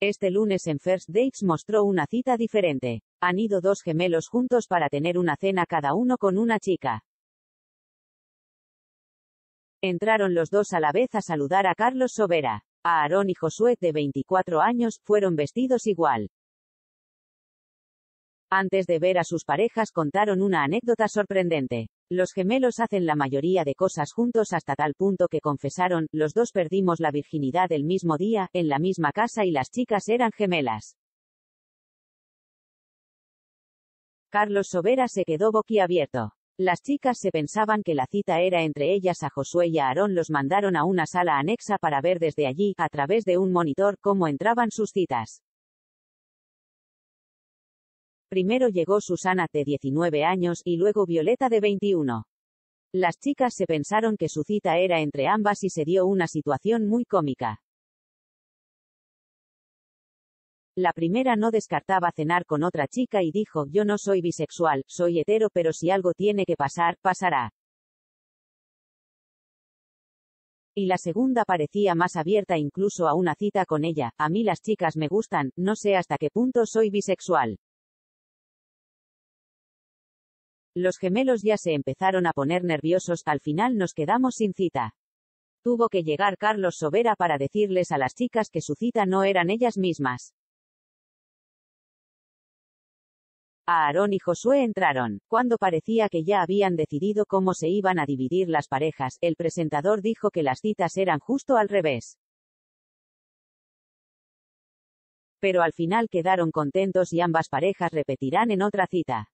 Este lunes en First Dates mostró una cita diferente. Han ido dos gemelos juntos para tener una cena cada uno con una chica. Entraron los dos a la vez a saludar a Carlos Sobera. A Aarón y Josué, de 24 años, fueron vestidos igual. Antes de ver a sus parejas contaron una anécdota sorprendente. Los gemelos hacen la mayoría de cosas juntos hasta tal punto que confesaron, los dos perdimos la virginidad el mismo día, en la misma casa y las chicas eran gemelas. Carlos Sobera se quedó boquiabierto. Las chicas se pensaban que la cita era entre ellas a Josué y a Aarón los mandaron a una sala anexa para ver desde allí, a través de un monitor, cómo entraban sus citas. Primero llegó Susana de 19 años y luego Violeta de 21. Las chicas se pensaron que su cita era entre ambas y se dio una situación muy cómica. La primera no descartaba cenar con otra chica y dijo, yo no soy bisexual, soy hetero, pero si algo tiene que pasar, pasará. Y la segunda parecía más abierta incluso a una cita con ella, a mí las chicas me gustan, no sé hasta qué punto soy bisexual. Los gemelos ya se empezaron a poner nerviosos, al final nos quedamos sin cita. Tuvo que llegar Carlos Sobera para decirles a las chicas que su cita no eran ellas mismas. Aarón y Josué entraron. Cuando parecía que ya habían decidido cómo se iban a dividir las parejas, el presentador dijo que las citas eran justo al revés. Pero al final quedaron contentos y ambas parejas repetirán en otra cita.